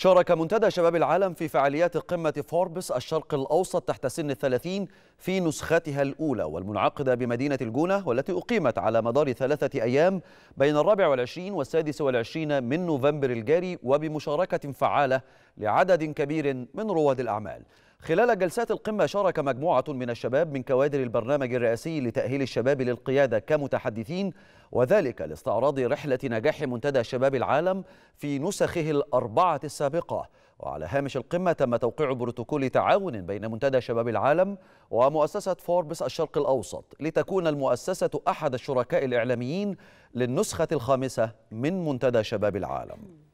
شارك منتدى شباب العالم في فعاليات قمة فوربس الشرق الأوسط تحت سن الثلاثين في نسختها الأولى والمنعقدة بمدينة الجونة والتي أقيمت على مدار ثلاثة أيام بين الرابع والعشرين والسادس والعشرين من نوفمبر الجاري وبمشاركة فعالة لعدد كبير من رواد الأعمال خلال جلسات القمة شارك مجموعة من الشباب من كوادر البرنامج الرئاسي لتأهيل الشباب للقيادة كمتحدثين وذلك لاستعراض رحلة نجاح منتدى شباب العالم في نسخه الأربعة السابقة وعلى هامش القمة تم توقيع بروتوكول تعاون بين منتدى شباب العالم ومؤسسة فوربس الشرق الأوسط لتكون المؤسسة أحد الشركاء الإعلاميين للنسخة الخامسة من منتدى شباب العالم